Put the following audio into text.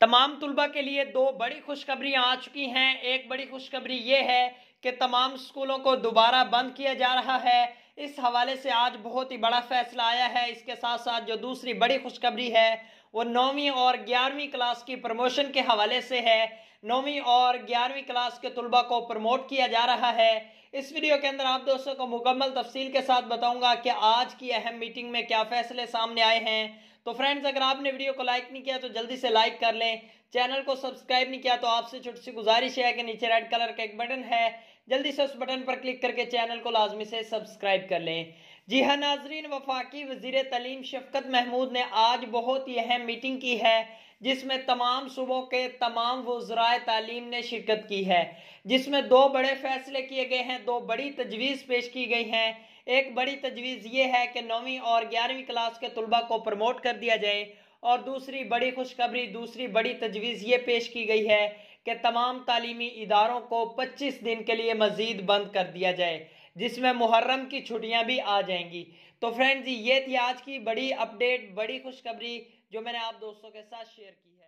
तमाम तलबा के लिए दो बड़ी खुशखबरी आ चुकी हैं एक बड़ी खुशखबरी ये है कि तमाम स्कूलों को दोबारा बंद किया जा रहा है इस हवाले से आज बहुत ही बड़ा फैसला आया है इसके साथ साथ जो दूसरी बड़ी खुशखबरी है वो नौवीं और ग्यारहवीं क्लास की प्रमोशन के हवाले से है नौवीं और ग्यारहवीं क्लास के तलबा को प्रमोट किया जा रहा है इस वीडियो के अंदर आप दोस्तों को मुकम्मल तफसील के साथ बताऊंगा कि आज की अहम मीटिंग में क्या फैसले सामने आए हैं तो फ्रेंड्स अगर आपने वीडियो को लाइक नहीं किया तो जल्दी से लाइक कर लें चैनल को सब्सक्राइब नहीं किया तो आपसे छोटी सी गुजारिश है कि नीचे रेड कलर का एक बटन है जल्दी से उस बटन पर क्लिक करके चैनल को लाजमी से सब्सक्राइब कर लें जी हाँ नाजरीन वफाकी वजीर तलीम शफकत महमूद ने आज बहुत ही अहम मीटिंग की है जिसमें तमाम सूबों के तमाम वज्राय तालीम ने शिरकत की है जिसमें दो बड़े फैसले किए गए हैं दो बड़ी तजवीज़ पेश की गई हैं एक बड़ी तजवीज़ ये है कि नौवीं और ग्यारहवीं क्लास के तलबा को प्रमोट कर दिया जाए और दूसरी बड़ी खुशखबरी दूसरी बड़ी तजवीज़ ये पेश की गई है कि तमाम तालीमी इदारों को 25 दिन के लिए मज़ीद बंद कर दिया जाए जिसमें मुहर्रम की छुट्टियां भी आ जाएंगी तो फ्रेंड्स ये थी आज की बड़ी अपडेट बड़ी खुशखबरी जो मैंने आप दोस्तों के साथ शेयर की